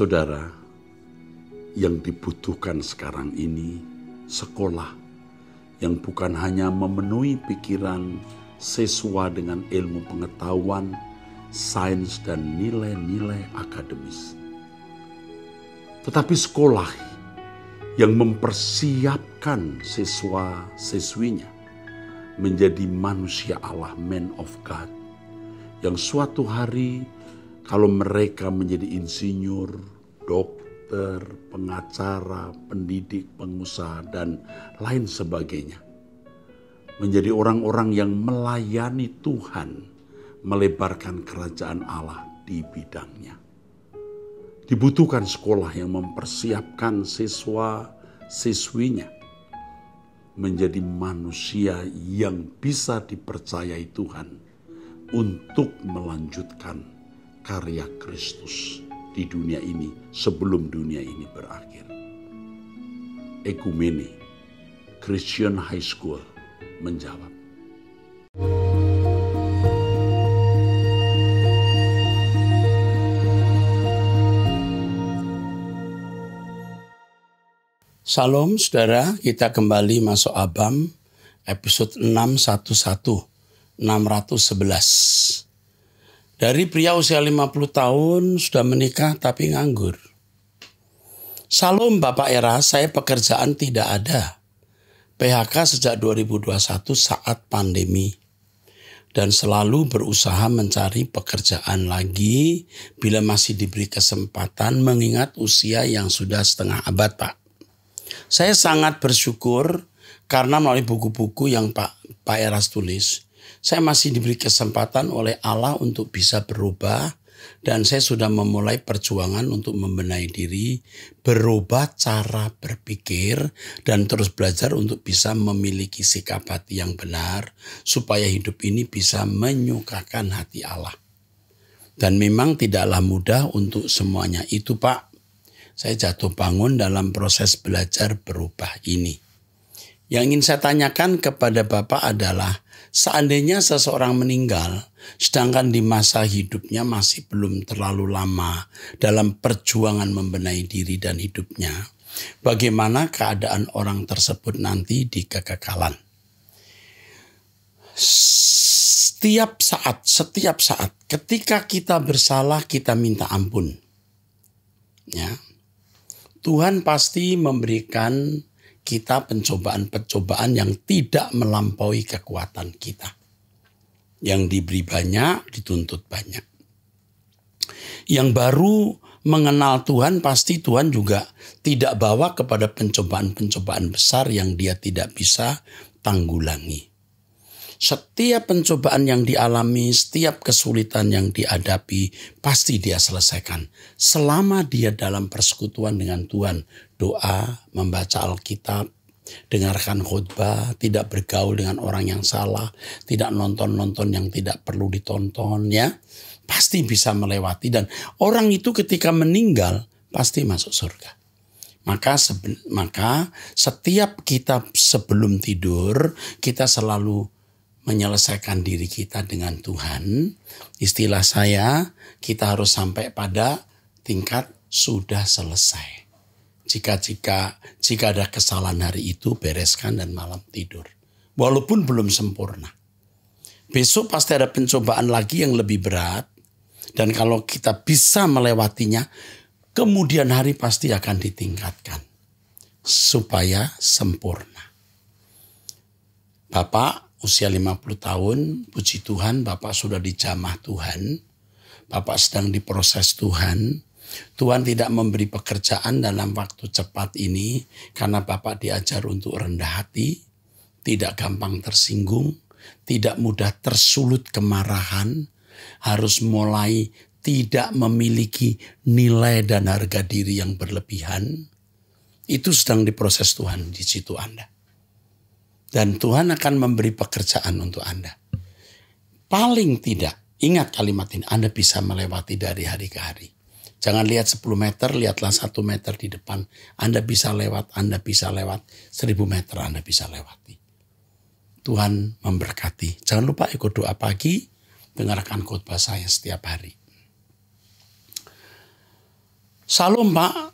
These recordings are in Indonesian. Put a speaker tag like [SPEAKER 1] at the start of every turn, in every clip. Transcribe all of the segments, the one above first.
[SPEAKER 1] Saudara, yang dibutuhkan sekarang ini sekolah yang bukan hanya memenuhi pikiran sesuai dengan ilmu pengetahuan, sains, dan nilai-nilai akademis, tetapi sekolah yang mempersiapkan siswa-siswinya menjadi manusia Allah, man of God, yang suatu hari kalau mereka menjadi insinyur, dokter, pengacara, pendidik, pengusaha, dan lain sebagainya. Menjadi orang-orang yang melayani Tuhan, melebarkan kerajaan Allah di bidangnya. Dibutuhkan sekolah yang mempersiapkan siswa-siswinya menjadi manusia yang bisa dipercayai Tuhan untuk melanjutkan karya Kristus di dunia ini sebelum dunia ini berakhir. Ekumene Christian High School menjawab.
[SPEAKER 2] Salam saudara, kita kembali masuk Abam episode 611 611 dari pria usia 50 tahun sudah menikah tapi nganggur. Salom Bapak Era, saya pekerjaan tidak ada. PHK sejak 2021 saat pandemi. Dan selalu berusaha mencari pekerjaan lagi bila masih diberi kesempatan mengingat usia yang sudah setengah abad Pak. Saya sangat bersyukur karena melalui buku-buku yang Pak, Pak Eras tulis, saya masih diberi kesempatan oleh Allah untuk bisa berubah dan saya sudah memulai perjuangan untuk membenahi diri, berubah cara berpikir dan terus belajar untuk bisa memiliki sikap hati yang benar supaya hidup ini bisa menyukakan hati Allah. Dan memang tidaklah mudah untuk semuanya itu, Pak. Saya jatuh bangun dalam proses belajar berubah ini. Yang ingin saya tanyakan kepada Bapak adalah Seandainya seseorang meninggal, sedangkan di masa hidupnya masih belum terlalu lama dalam perjuangan membenahi diri dan hidupnya, bagaimana keadaan orang tersebut nanti di kekekalan? Setiap saat, setiap saat, ketika kita bersalah, kita minta ampun. Ya. Tuhan pasti memberikan kita pencobaan-pencobaan yang tidak melampaui kekuatan kita. Yang diberi banyak, dituntut banyak. Yang baru mengenal Tuhan pasti Tuhan juga tidak bawa kepada pencobaan-pencobaan besar yang dia tidak bisa tanggulangi. Setiap pencobaan yang dialami, setiap kesulitan yang dihadapi, pasti dia selesaikan. Selama dia dalam persekutuan dengan Tuhan, doa, membaca Alkitab, dengarkan khutbah, tidak bergaul dengan orang yang salah, tidak nonton-nonton yang tidak perlu ditonton ya. Pasti bisa melewati dan orang itu ketika meninggal pasti masuk surga. Maka maka setiap kita sebelum tidur kita selalu menyelesaikan diri kita dengan Tuhan. Istilah saya, kita harus sampai pada tingkat sudah selesai jika-jika jika ada kesalahan hari itu bereskan dan malam tidur. Walaupun belum sempurna. Besok pasti ada pencobaan lagi yang lebih berat. Dan kalau kita bisa melewatinya, kemudian hari pasti akan ditingkatkan. Supaya sempurna. Bapak usia 50 tahun, puji Tuhan Bapak sudah dijamah Tuhan. Bapak sedang diproses Tuhan Tuhan tidak memberi pekerjaan dalam waktu cepat ini karena Bapak diajar untuk rendah hati, tidak gampang tersinggung, tidak mudah tersulut kemarahan, harus mulai tidak memiliki nilai dan harga diri yang berlebihan, itu sedang diproses Tuhan di situ Anda. Dan Tuhan akan memberi pekerjaan untuk Anda. Paling tidak, ingat kalimat ini, Anda bisa melewati dari hari ke hari. Jangan lihat 10 meter, lihatlah 1 meter di depan. Anda bisa lewat, Anda bisa lewat. 1000 meter Anda bisa lewati. Tuhan memberkati. Jangan lupa ikut doa pagi, dengarkan khotbah saya setiap hari. Salam Pak,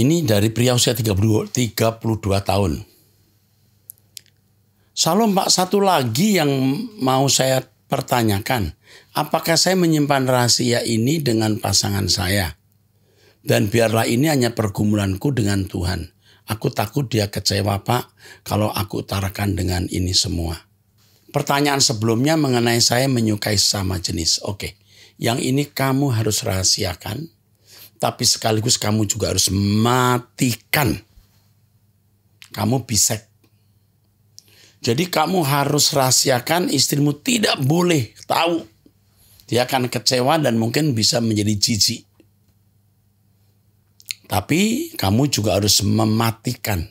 [SPEAKER 2] ini dari pria usia 32, 32 tahun. Salam Pak, satu lagi yang mau saya pertanyakan apakah saya menyimpan rahasia ini dengan pasangan saya? Dan biarlah ini hanya pergumulanku dengan Tuhan. Aku takut dia kecewa pak kalau aku utarakan dengan ini semua. Pertanyaan sebelumnya mengenai saya menyukai sama jenis. Oke, yang ini kamu harus rahasiakan, tapi sekaligus kamu juga harus matikan. Kamu bisek. Jadi kamu harus rahasiakan istrimu tidak boleh tahu dia akan kecewa dan mungkin bisa menjadi jijik. Tapi kamu juga harus mematikan.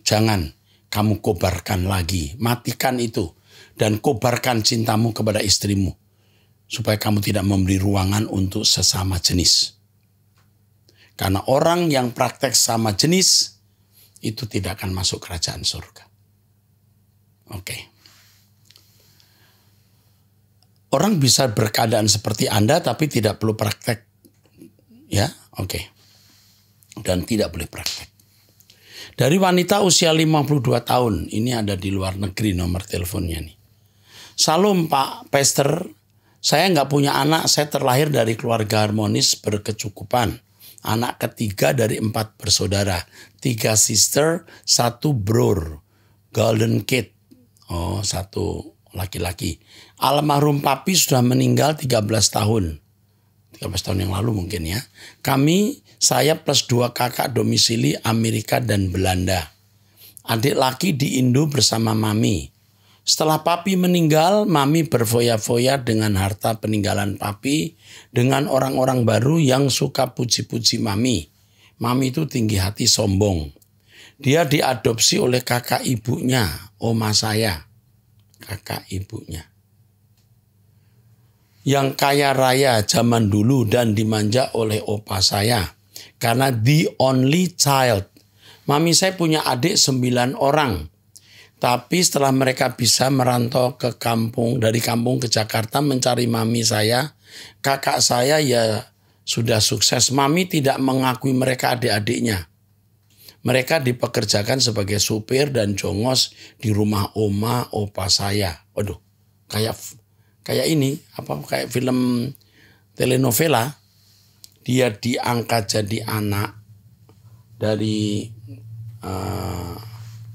[SPEAKER 2] Jangan kamu kobarkan lagi. Matikan itu. Dan kobarkan cintamu kepada istrimu. Supaya kamu tidak memberi ruangan untuk sesama jenis. Karena orang yang praktek sama jenis itu tidak akan masuk kerajaan surga. Oke. Okay orang bisa berkeadaan seperti Anda tapi tidak perlu praktek. Ya, oke. Okay. Dan tidak boleh praktek. Dari wanita usia 52 tahun, ini ada di luar negeri nomor teleponnya nih. Salam Pak Pester, saya nggak punya anak, saya terlahir dari keluarga harmonis berkecukupan. Anak ketiga dari empat bersaudara, tiga sister, satu bror, golden kid. Oh, satu laki-laki. Almarhum papi sudah meninggal 13 tahun. 13 tahun yang lalu mungkin ya. Kami, saya plus dua kakak domisili Amerika dan Belanda. Adik laki di Indo bersama mami. Setelah papi meninggal, mami berfoya-foya dengan harta peninggalan papi dengan orang-orang baru yang suka puji-puji mami. Mami itu tinggi hati sombong. Dia diadopsi oleh kakak ibunya, oma saya kakak ibunya. Yang kaya raya zaman dulu dan dimanja oleh opa saya. Karena the only child. Mami saya punya adik sembilan orang. Tapi setelah mereka bisa merantau ke kampung, dari kampung ke Jakarta mencari mami saya, kakak saya ya sudah sukses. Mami tidak mengakui mereka adik-adiknya. Mereka dipekerjakan sebagai supir dan jongos di rumah oma opa saya. Waduh, kayak kayak ini apa kayak film telenovela. Dia diangkat jadi anak dari uh,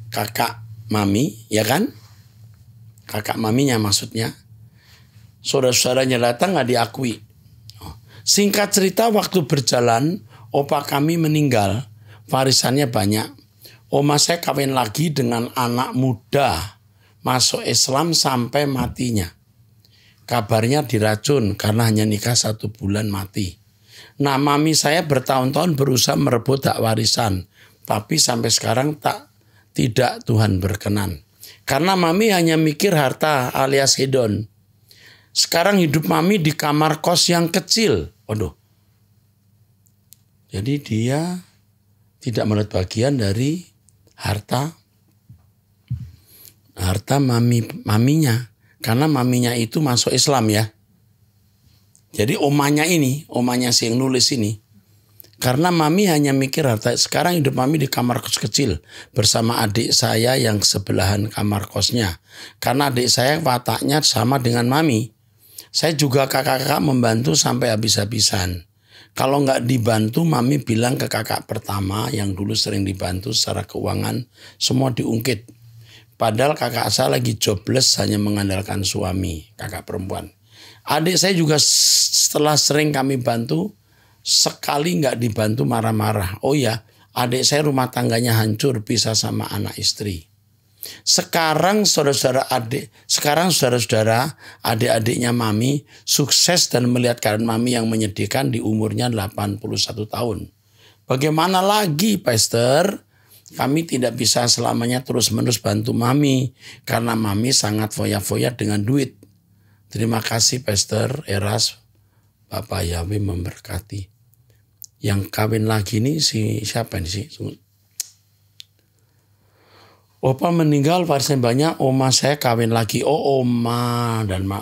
[SPEAKER 2] kakak mami, ya kan? Kakak maminya maksudnya. Saudara-saudaranya datang nggak diakui. Singkat cerita waktu berjalan, opa kami meninggal warisannya banyak. Oma saya kawin lagi dengan anak muda masuk Islam sampai matinya. Kabarnya diracun karena hanya nikah satu bulan mati. Nah mami saya bertahun-tahun berusaha merebut hak warisan. Tapi sampai sekarang tak tidak Tuhan berkenan. Karena mami hanya mikir harta alias hedon. Sekarang hidup mami di kamar kos yang kecil. Waduh. Jadi dia tidak menurut bagian dari harta harta mami maminya karena maminya itu masuk Islam ya. Jadi omanya ini, omanya si yang nulis ini. Karena mami hanya mikir harta. Sekarang hidup mami di kamar kos kecil bersama adik saya yang sebelahan kamar kosnya. Karena adik saya wataknya sama dengan mami. Saya juga kakak-kakak membantu sampai habis-habisan. Kalau nggak dibantu, mami bilang ke kakak pertama yang dulu sering dibantu secara keuangan, semua diungkit. Padahal kakak saya lagi jobless hanya mengandalkan suami, kakak perempuan. Adik saya juga setelah sering kami bantu, sekali nggak dibantu marah-marah. Oh ya, adik saya rumah tangganya hancur, pisah sama anak istri. Sekarang saudara-saudara adik, sekarang saudara-saudara adik-adiknya Mami sukses dan melihat karir Mami yang menyedihkan di umurnya 81 tahun. Bagaimana lagi, Pastor? Kami tidak bisa selamanya terus-menerus bantu Mami karena Mami sangat foya-foya dengan duit. Terima kasih, Pastor Eras. Bapak Yahweh memberkati. Yang kawin lagi ini si siapa nih sih? Bapak meninggal warisan banyak, oma saya kawin lagi. Oh oma dan ma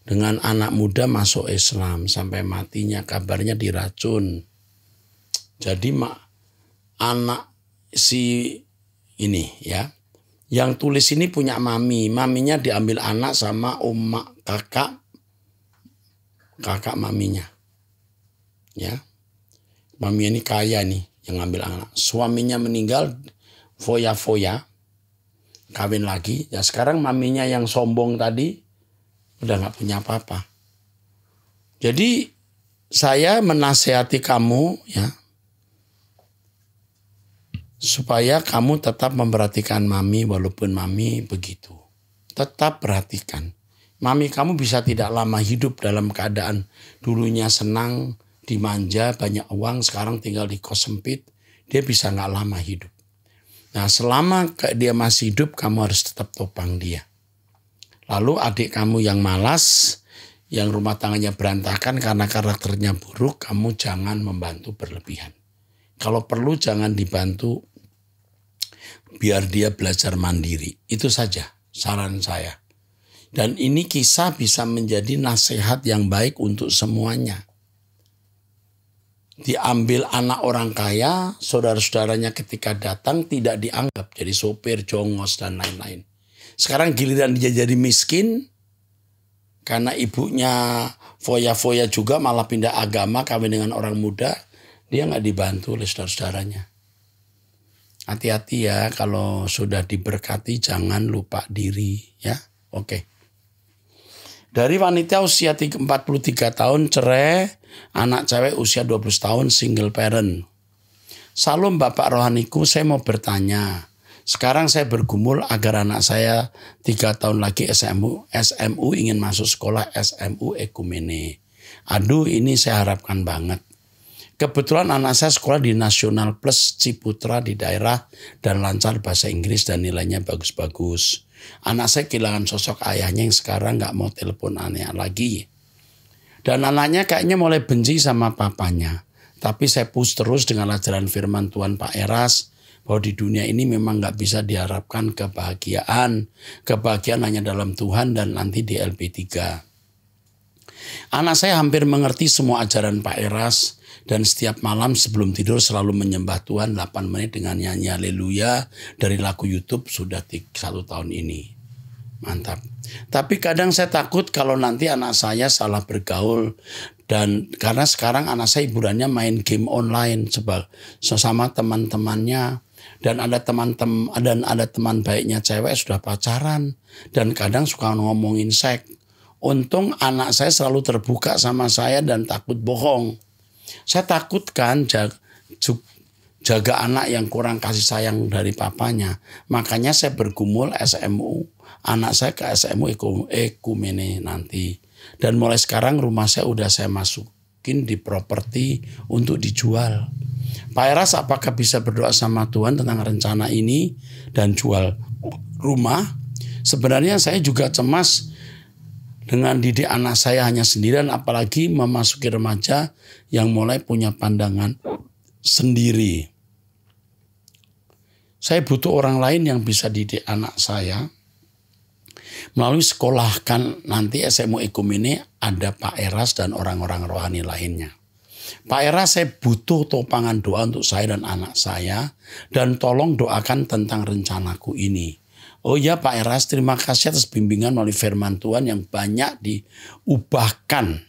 [SPEAKER 2] dengan anak muda masuk Islam sampai matinya kabarnya diracun. Jadi mak anak si ini ya. Yang tulis ini punya mami. Maminya diambil anak sama oma kakak kakak maminya. Ya. Mami ini kaya nih yang ngambil anak. Suaminya meninggal foya-foya kawin lagi. Ya sekarang maminya yang sombong tadi udah nggak punya apa-apa. Jadi saya menasehati kamu ya supaya kamu tetap memperhatikan mami walaupun mami begitu. Tetap perhatikan. Mami kamu bisa tidak lama hidup dalam keadaan dulunya senang, dimanja, banyak uang, sekarang tinggal di kos sempit. Dia bisa nggak lama hidup. Nah, selama dia masih hidup, kamu harus tetap topang dia. Lalu adik kamu yang malas, yang rumah tangganya berantakan karena karakternya buruk, kamu jangan membantu berlebihan. Kalau perlu jangan dibantu, biar dia belajar mandiri. Itu saja saran saya. Dan ini kisah bisa menjadi nasihat yang baik untuk semuanya diambil anak orang kaya, saudara-saudaranya ketika datang tidak dianggap jadi sopir, jongos, dan lain-lain. Sekarang giliran dia jadi miskin, karena ibunya foya-foya juga malah pindah agama, kawin dengan orang muda, dia nggak dibantu oleh saudara-saudaranya. Hati-hati ya kalau sudah diberkati jangan lupa diri ya. Oke. Okay. Dari wanita usia 43 tahun cerai, anak cewek usia 20 tahun single parent. Salam Bapak Rohaniku, saya mau bertanya. Sekarang saya bergumul agar anak saya 3 tahun lagi SMU, SMU ingin masuk sekolah SMU Ekumene. Aduh ini saya harapkan banget. Kebetulan anak saya sekolah di Nasional Plus Ciputra di daerah dan lancar bahasa Inggris dan nilainya bagus-bagus. Anak saya kehilangan sosok ayahnya yang sekarang nggak mau telepon anak lagi. Dan anaknya kayaknya mulai benci sama papanya. Tapi saya push terus dengan ajaran firman Tuhan Pak Eras bahwa di dunia ini memang nggak bisa diharapkan kebahagiaan. Kebahagiaan hanya dalam Tuhan dan nanti di LP3. Anak saya hampir mengerti semua ajaran Pak Eras dan setiap malam sebelum tidur selalu menyembah Tuhan 8 menit dengan nyanyi haleluya dari lagu YouTube sudah satu tahun ini. Mantap. Tapi kadang saya takut kalau nanti anak saya salah bergaul dan karena sekarang anak saya hiburannya main game online sebab sesama teman-temannya dan ada teman tem dan ada teman baiknya cewek sudah pacaran dan kadang suka ngomongin seks. Untung anak saya selalu terbuka sama saya dan takut bohong. Saya takutkan jaga, jaga anak yang kurang kasih sayang dari papanya. Makanya saya bergumul SMU. Anak saya ke SMU Ekumene nanti. Dan mulai sekarang rumah saya udah saya masukin di properti untuk dijual. Pak Eras apakah bisa berdoa sama Tuhan tentang rencana ini dan jual rumah? Sebenarnya saya juga cemas dengan didik anak saya hanya sendirian apalagi memasuki remaja yang mulai punya pandangan sendiri. Saya butuh orang lain yang bisa didik anak saya. Melalui sekolah kan nanti SMU Ekum ini ada Pak Eras dan orang-orang rohani lainnya. Pak Eras, saya butuh topangan doa untuk saya dan anak saya dan tolong doakan tentang rencanaku ini. Oh ya Pak Eras, terima kasih atas bimbingan melalui firman Tuhan yang banyak diubahkan.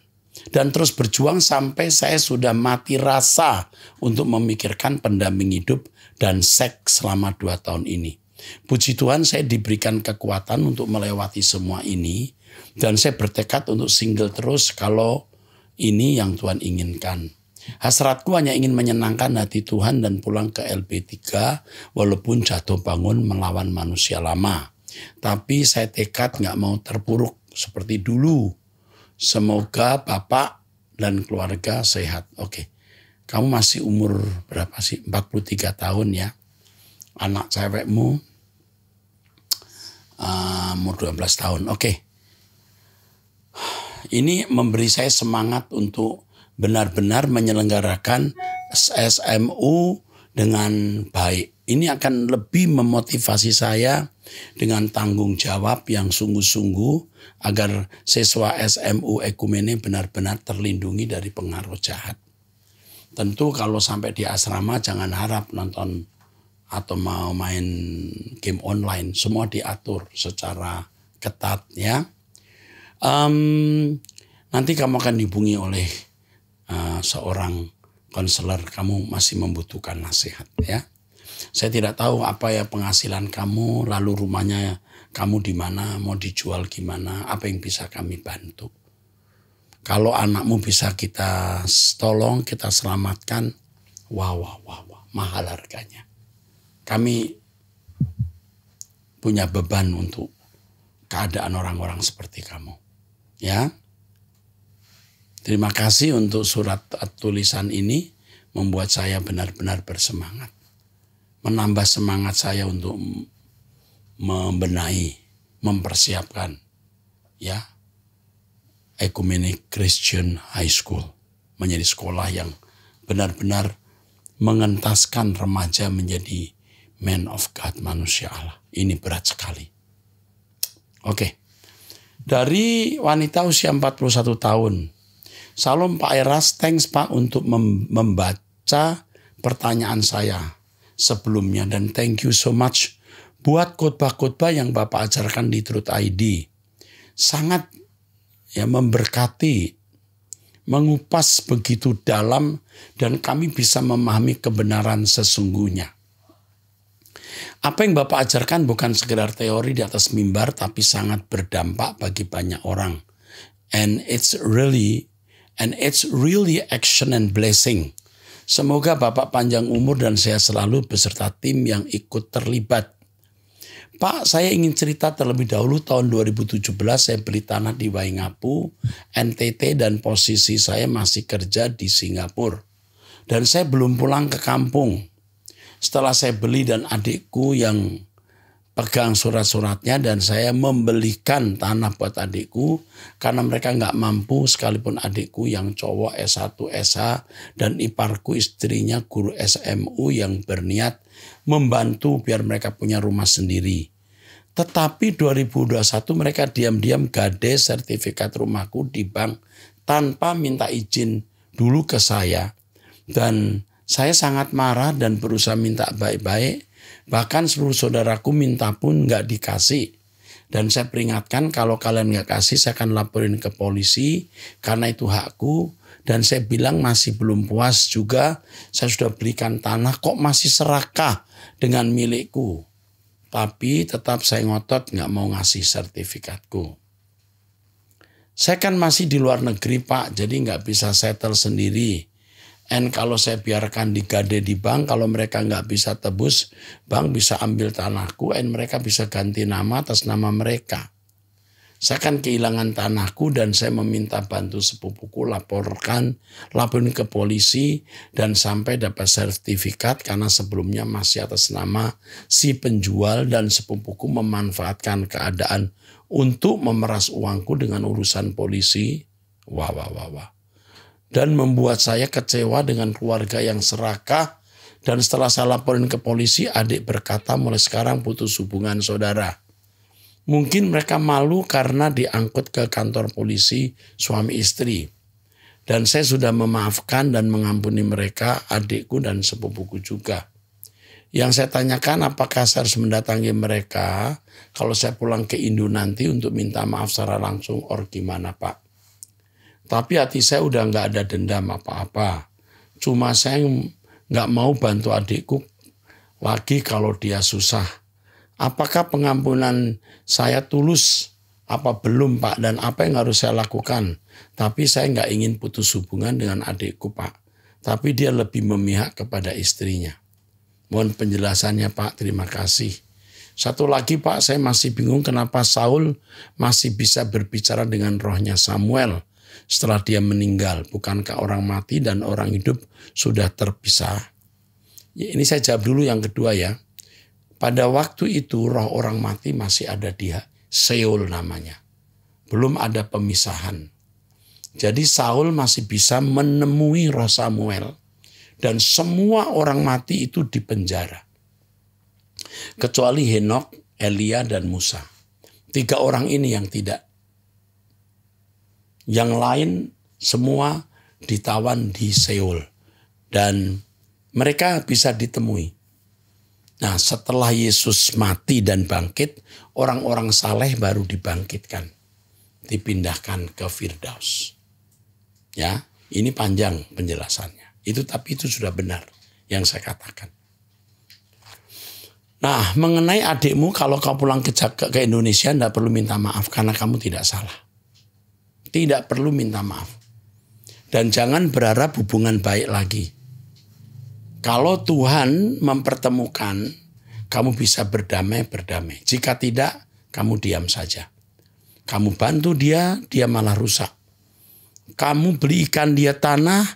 [SPEAKER 2] Dan terus berjuang sampai saya sudah mati rasa untuk memikirkan pendamping hidup dan seks selama dua tahun ini. Puji Tuhan saya diberikan kekuatan untuk melewati semua ini. Dan saya bertekad untuk single terus kalau ini yang Tuhan inginkan. Hasratku hanya ingin menyenangkan hati Tuhan dan pulang ke LP3 walaupun jatuh bangun melawan manusia lama. Tapi saya tekad nggak mau terpuruk seperti dulu. Semoga Bapak dan keluarga sehat. Oke, kamu masih umur berapa sih? 43 tahun ya. Anak cewekmu uh, umur 12 tahun. Oke, ini memberi saya semangat untuk benar-benar menyelenggarakan SSMU dengan baik. Ini akan lebih memotivasi saya dengan tanggung jawab yang sungguh-sungguh agar siswa SMU Ekumene benar-benar terlindungi dari pengaruh jahat. Tentu kalau sampai di asrama jangan harap nonton atau mau main game online semua diatur secara ketat ya. Um, nanti kamu akan dihubungi oleh uh, seorang konselor kamu masih membutuhkan nasihat ya. Saya tidak tahu apa ya penghasilan kamu, lalu rumahnya kamu di mana, mau dijual gimana, apa yang bisa kami bantu. Kalau anakmu bisa kita tolong, kita selamatkan, wah wah wah, wah mahal harganya. Kami punya beban untuk keadaan orang-orang seperti kamu. Ya. Terima kasih untuk surat tulisan ini membuat saya benar-benar bersemangat. Menambah semangat saya untuk membenahi, mempersiapkan ya Ecumenic Christian High School menjadi sekolah yang benar-benar mengentaskan remaja menjadi
[SPEAKER 1] man of God, manusia Allah. Ini berat sekali.
[SPEAKER 2] Oke. Okay. Dari wanita usia 41 tahun Salam Pak Eras, thanks Pak untuk membaca pertanyaan saya sebelumnya dan thank you so much buat khotbah-khotbah yang Bapak ajarkan di Truth ID. Sangat ya memberkati, mengupas begitu dalam dan kami bisa memahami kebenaran sesungguhnya. Apa yang Bapak ajarkan bukan sekedar teori di atas mimbar tapi sangat berdampak bagi banyak orang. And it's really and it's really action and blessing. Semoga Bapak panjang umur dan saya selalu beserta tim yang ikut terlibat. Pak, saya ingin cerita terlebih dahulu tahun 2017 saya beli tanah di Waingapu, NTT dan posisi saya masih kerja di Singapura. Dan saya belum pulang ke kampung. Setelah saya beli dan adikku yang pegang surat-suratnya dan saya membelikan tanah buat adikku karena mereka nggak mampu sekalipun adikku yang cowok S1 SH dan iparku istrinya guru SMU yang berniat membantu biar mereka punya rumah sendiri. Tetapi 2021 mereka diam-diam gade sertifikat rumahku di bank tanpa minta izin dulu ke saya. Dan saya sangat marah dan berusaha minta baik-baik Bahkan seluruh saudaraku minta pun nggak dikasih. Dan saya peringatkan kalau kalian nggak kasih saya akan laporin ke polisi karena itu hakku. Dan saya bilang masih belum puas juga. Saya sudah belikan tanah kok masih serakah dengan milikku. Tapi tetap saya ngotot nggak mau ngasih sertifikatku. Saya kan masih di luar negeri pak jadi nggak bisa settle sendiri And kalau saya biarkan digade di bank, kalau mereka nggak bisa tebus, bank bisa ambil tanahku, and mereka bisa ganti nama atas nama mereka. Saya kan kehilangan tanahku dan saya meminta bantu sepupuku laporkan, laporin ke polisi dan sampai dapat sertifikat karena sebelumnya masih atas nama si penjual dan sepupuku memanfaatkan keadaan untuk memeras uangku dengan urusan polisi. Wah, wah, wah, wah dan membuat saya kecewa dengan keluarga yang serakah. Dan setelah saya laporin ke polisi, adik berkata mulai sekarang putus hubungan saudara. Mungkin mereka malu karena diangkut ke kantor polisi suami istri. Dan saya sudah memaafkan dan mengampuni mereka, adikku dan sepupuku juga. Yang saya tanyakan apakah saya harus mendatangi mereka kalau saya pulang ke Indo nanti untuk minta maaf secara langsung or gimana Pak. Tapi hati saya udah nggak ada dendam apa-apa. Cuma saya nggak mau bantu adikku lagi kalau dia susah. Apakah pengampunan saya tulus? Apa belum Pak? Dan apa yang harus saya lakukan? Tapi saya nggak ingin putus hubungan dengan adikku Pak. Tapi dia lebih memihak kepada istrinya. Mohon penjelasannya Pak, terima kasih. Satu lagi Pak, saya masih bingung kenapa Saul masih bisa berbicara dengan rohnya Samuel setelah dia meninggal. Bukankah orang mati dan orang hidup sudah terpisah? Ya, ini saya jawab dulu yang kedua ya. Pada waktu itu roh orang mati masih ada di Seoul namanya. Belum ada pemisahan. Jadi Saul masih bisa menemui roh Samuel. Dan semua orang mati itu dipenjara. Kecuali Henok, Elia, dan Musa. Tiga orang ini yang tidak yang lain semua ditawan di Seoul dan mereka bisa ditemui. Nah, setelah Yesus mati dan bangkit, orang-orang saleh baru dibangkitkan, dipindahkan ke Firdaus. Ya, ini panjang penjelasannya. Itu tapi itu sudah benar yang saya katakan. Nah, mengenai adikmu kalau kau pulang ke, Indonesia tidak perlu minta maaf karena kamu tidak salah. Tidak perlu minta maaf. Dan jangan berharap hubungan baik lagi. Kalau Tuhan mempertemukan, kamu bisa berdamai, berdamai. Jika tidak, kamu diam saja. Kamu bantu dia, dia malah rusak. Kamu beli ikan dia tanah,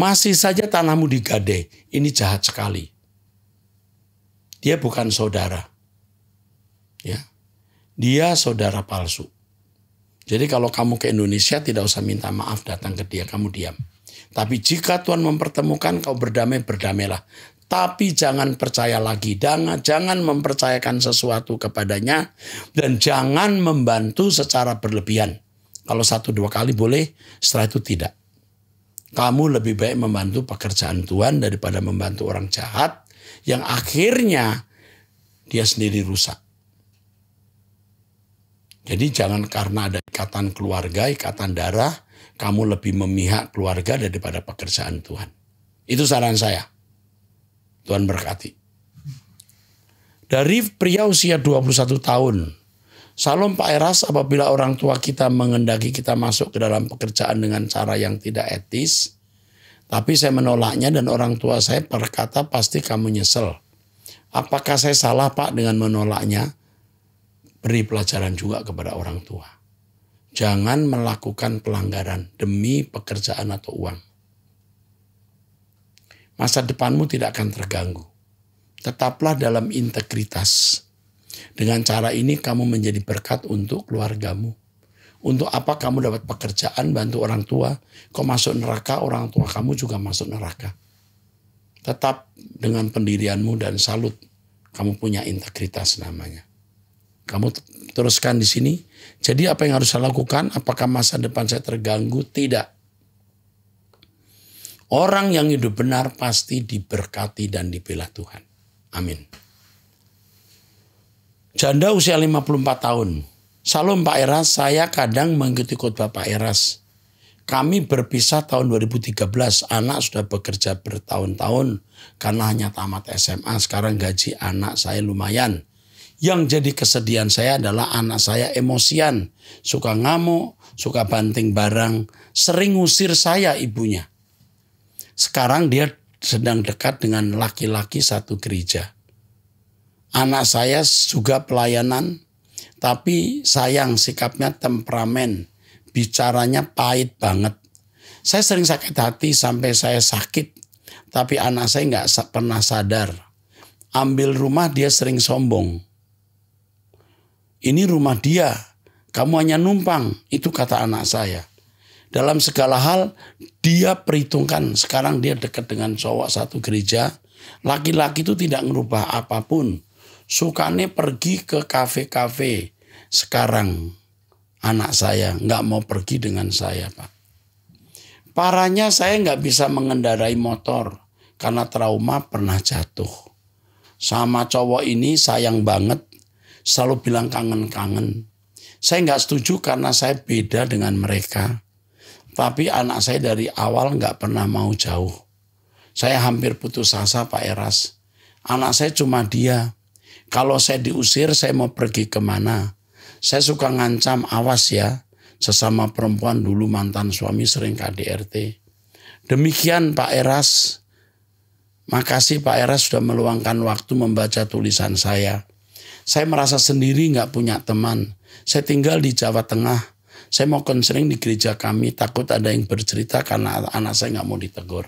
[SPEAKER 2] masih saja tanahmu digade. Ini jahat sekali. Dia bukan saudara. Ya. Dia saudara palsu. Jadi kalau kamu ke Indonesia tidak usah minta maaf datang ke dia, kamu diam. Tapi jika Tuhan mempertemukan kau berdamai, berdamailah. Tapi jangan percaya lagi, jangan, mempercayakan sesuatu kepadanya dan jangan membantu secara berlebihan. Kalau satu dua kali boleh, setelah itu tidak. Kamu lebih baik membantu pekerjaan Tuhan daripada membantu orang jahat yang akhirnya dia sendiri rusak. Jadi jangan karena ada ikatan keluarga, ikatan darah, kamu lebih memihak keluarga daripada pekerjaan Tuhan. Itu saran saya. Tuhan berkati. Dari pria usia 21 tahun, Salom Pak Eras apabila orang tua kita mengendaki kita masuk ke dalam pekerjaan dengan cara yang tidak etis, tapi saya menolaknya dan orang tua saya berkata pasti kamu nyesel. Apakah saya salah Pak dengan menolaknya? beri pelajaran juga kepada orang tua. Jangan melakukan pelanggaran demi pekerjaan atau uang. Masa depanmu tidak akan terganggu. Tetaplah dalam integritas. Dengan cara ini kamu menjadi berkat untuk keluargamu. Untuk apa kamu dapat pekerjaan, bantu orang tua. Kau masuk neraka, orang tua kamu juga masuk neraka. Tetap dengan pendirianmu dan salut. Kamu punya integritas namanya kamu teruskan di sini. Jadi apa yang harus saya lakukan? Apakah masa depan saya terganggu? Tidak. Orang yang hidup benar pasti diberkati dan dibela Tuhan. Amin. Janda usia 54 tahun. Salam Pak Eras, saya kadang mengikuti khotbah Pak Eras. Kami berpisah tahun 2013, anak sudah bekerja bertahun-tahun karena hanya tamat SMA. Sekarang gaji anak saya lumayan yang jadi kesedihan saya adalah anak saya emosian, suka ngamuk, suka banting barang, sering ngusir saya ibunya. Sekarang dia sedang dekat dengan laki-laki satu gereja. Anak saya juga pelayanan, tapi sayang sikapnya temperamen, bicaranya pahit banget. Saya sering sakit hati sampai saya sakit, tapi anak saya nggak pernah sadar. Ambil rumah dia sering sombong ini rumah dia, kamu hanya numpang, itu kata anak saya. Dalam segala hal, dia perhitungkan. Sekarang dia dekat dengan cowok satu gereja. Laki-laki itu tidak merubah apapun. Sukanya pergi ke kafe-kafe. Sekarang anak saya nggak mau pergi dengan saya, Pak. Parahnya saya nggak bisa mengendarai motor karena trauma pernah jatuh. Sama cowok ini sayang banget selalu bilang kangen-kangen. Saya nggak setuju karena saya beda dengan mereka. Tapi anak saya dari awal nggak pernah mau jauh. Saya hampir putus asa Pak Eras. Anak saya cuma dia. Kalau saya diusir saya mau pergi kemana. Saya suka ngancam awas ya. Sesama perempuan dulu mantan suami sering KDRT. Demikian Pak Eras. Makasih Pak Eras sudah meluangkan waktu membaca tulisan saya. Saya merasa sendiri nggak punya teman. Saya tinggal di Jawa Tengah. Saya mau konseling di gereja kami, takut ada yang bercerita karena anak saya nggak mau ditegur.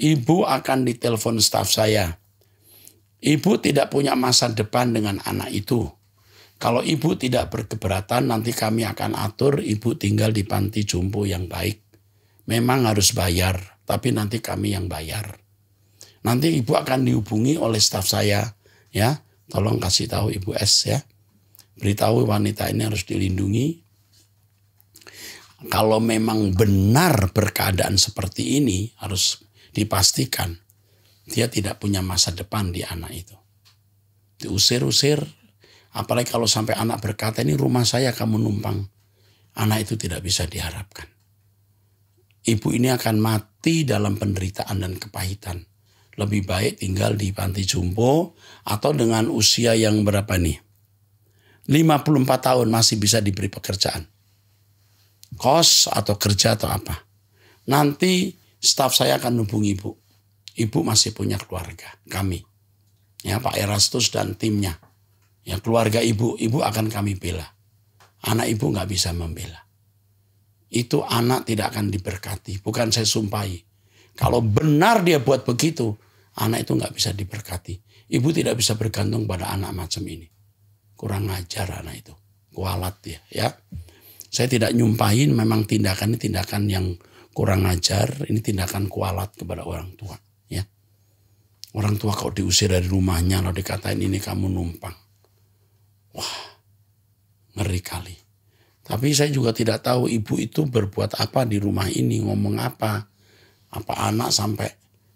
[SPEAKER 2] Ibu akan ditelepon staf saya. Ibu tidak punya masa depan dengan anak itu. Kalau ibu tidak berkeberatan, nanti kami akan atur ibu tinggal di panti jompo yang baik. Memang harus bayar, tapi nanti kami yang bayar. Nanti ibu akan dihubungi oleh staf saya, ya. Tolong kasih tahu Ibu S ya. Beritahu wanita ini harus dilindungi. Kalau memang benar berkeadaan seperti ini harus dipastikan dia tidak punya masa depan di anak itu. Diusir-usir, apalagi kalau sampai anak berkata ini rumah saya kamu numpang. Anak itu tidak bisa diharapkan. Ibu ini akan mati dalam penderitaan dan kepahitan lebih baik tinggal di panti jompo atau dengan usia yang berapa nih? 54 tahun masih bisa diberi pekerjaan. Kos atau kerja atau apa. Nanti staf saya akan hubungi Ibu. Ibu masih punya keluarga, kami. Ya, Pak Erastus dan timnya. Ya, keluarga Ibu, Ibu akan kami bela. Anak Ibu nggak bisa membela. Itu anak tidak akan diberkati, bukan saya sumpahi. Kalau benar dia buat begitu, Anak itu nggak bisa diberkati. Ibu tidak bisa bergantung pada anak macam ini. Kurang ajar anak itu. Kualat dia ya. Saya tidak nyumpahin memang tindakan ini tindakan yang kurang ajar. Ini tindakan kualat kepada orang tua. ya Orang tua kalau diusir dari rumahnya. Lalu dikatain ini kamu numpang. Wah ngeri kali. Tapi saya juga tidak tahu ibu itu berbuat apa di rumah ini. Ngomong apa. Apa anak sampai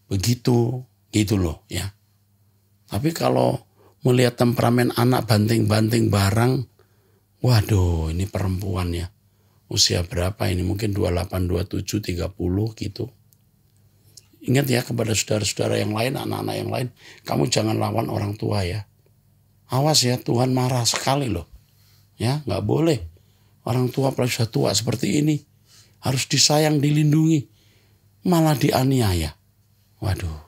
[SPEAKER 2] begitu Gitu loh ya. Tapi kalau melihat temperamen anak banting-banting barang, waduh ini perempuan ya. Usia berapa ini? Mungkin 28, 27, 30 gitu. Ingat ya kepada saudara-saudara yang lain, anak-anak yang lain, kamu jangan lawan orang tua ya. Awas ya, Tuhan marah sekali loh. Ya, nggak boleh. Orang tua apalagi sudah tua seperti ini. Harus disayang, dilindungi. Malah dianiaya. Waduh,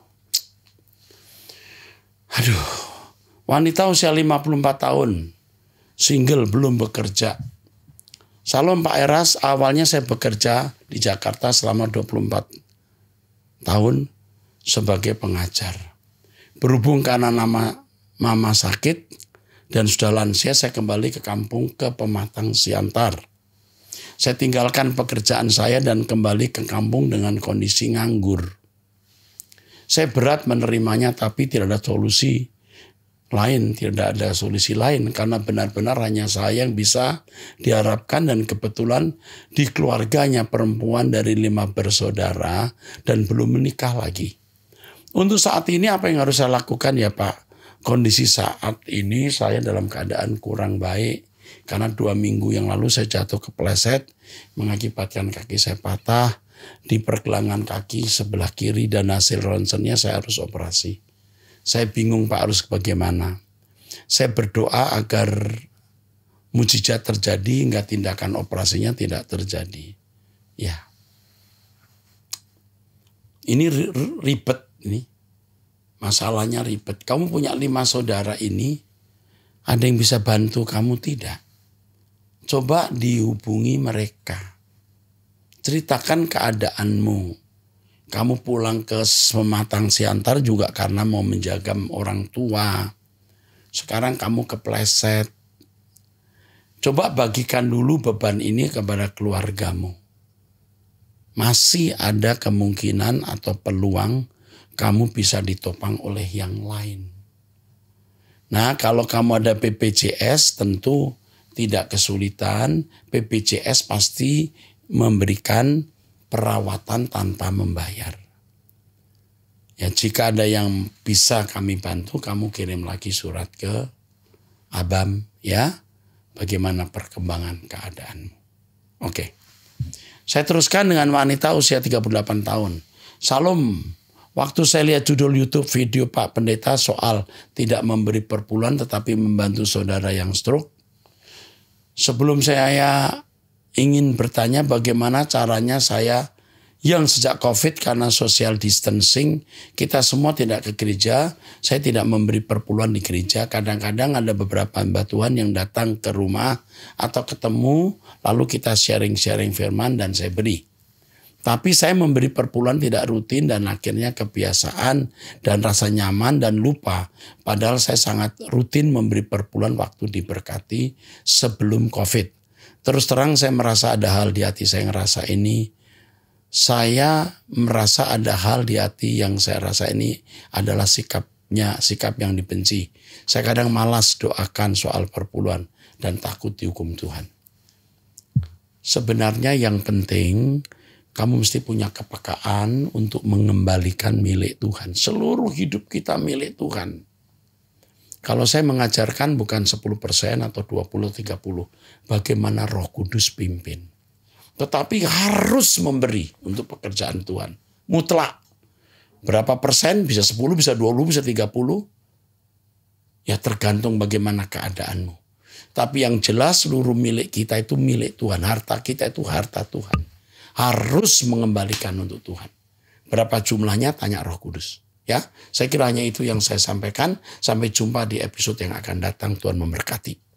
[SPEAKER 2] Aduh, wanita usia 54 tahun, single belum bekerja. Salam Pak Eras, awalnya saya bekerja di Jakarta selama 24 tahun sebagai pengajar. Berhubung karena nama mama sakit dan sudah lansia, saya kembali ke kampung ke Pematang Siantar. Saya tinggalkan pekerjaan saya dan kembali ke kampung dengan kondisi nganggur. Saya berat menerimanya tapi tidak ada solusi lain, tidak ada solusi lain karena benar-benar hanya saya yang bisa diharapkan dan kebetulan di keluarganya perempuan dari lima bersaudara dan belum menikah lagi. Untuk saat ini apa yang harus saya lakukan ya Pak? Kondisi saat ini saya dalam keadaan kurang baik karena dua minggu yang lalu saya jatuh ke pleset mengakibatkan kaki saya patah di pergelangan kaki sebelah kiri dan hasil ronsennya saya harus operasi. Saya bingung Pak harus bagaimana. Saya berdoa agar mujizat terjadi hingga tindakan operasinya tidak terjadi. Ya. Ini ribet ini. Masalahnya ribet. Kamu punya lima saudara ini, ada yang bisa bantu kamu tidak. Coba dihubungi mereka ceritakan keadaanmu. Kamu pulang ke Sematang Siantar juga karena mau menjaga orang tua. Sekarang kamu kepleset. Coba bagikan dulu beban ini kepada keluargamu. Masih ada kemungkinan atau peluang kamu bisa ditopang oleh yang lain. Nah, kalau kamu ada PPJS tentu tidak kesulitan, PPJS pasti memberikan perawatan tanpa membayar. Ya, jika ada yang bisa kami bantu, kamu kirim lagi surat ke Abam ya. Bagaimana perkembangan keadaanmu. Oke. Saya teruskan dengan wanita usia 38 tahun. Salom. Waktu saya lihat judul YouTube video Pak Pendeta soal tidak memberi perpuluhan tetapi membantu saudara yang stroke. Sebelum saya ya, ingin bertanya bagaimana caranya saya yang sejak COVID karena social distancing kita semua tidak ke gereja, saya tidak memberi perpuluhan di gereja. Kadang-kadang ada beberapa hamba Tuhan yang datang ke rumah atau ketemu, lalu kita sharing-sharing firman dan saya beri. Tapi saya memberi perpuluhan tidak rutin dan akhirnya kebiasaan dan rasa nyaman dan lupa. Padahal saya sangat rutin memberi perpuluhan waktu diberkati sebelum COVID. Terus terang saya merasa ada hal di hati saya ngerasa ini. Saya merasa ada hal di hati yang saya rasa ini adalah sikapnya, sikap yang dibenci. Saya kadang malas doakan soal perpuluhan dan takut dihukum Tuhan. Sebenarnya yang penting kamu mesti punya kepekaan untuk mengembalikan milik Tuhan. Seluruh hidup kita milik Tuhan. Kalau saya mengajarkan bukan 10% atau 20, 30 bagaimana Roh Kudus pimpin. Tetapi harus memberi untuk pekerjaan Tuhan. Mutlak. Berapa persen? Bisa 10, bisa 20, bisa 30. Ya tergantung bagaimana keadaanmu. Tapi yang jelas seluruh milik kita itu milik Tuhan. Harta kita itu harta Tuhan. Harus mengembalikan untuk Tuhan. Berapa jumlahnya? Tanya roh kudus. Ya, saya kira hanya itu yang saya sampaikan. Sampai jumpa
[SPEAKER 1] di episode yang akan datang. Tuhan memberkati.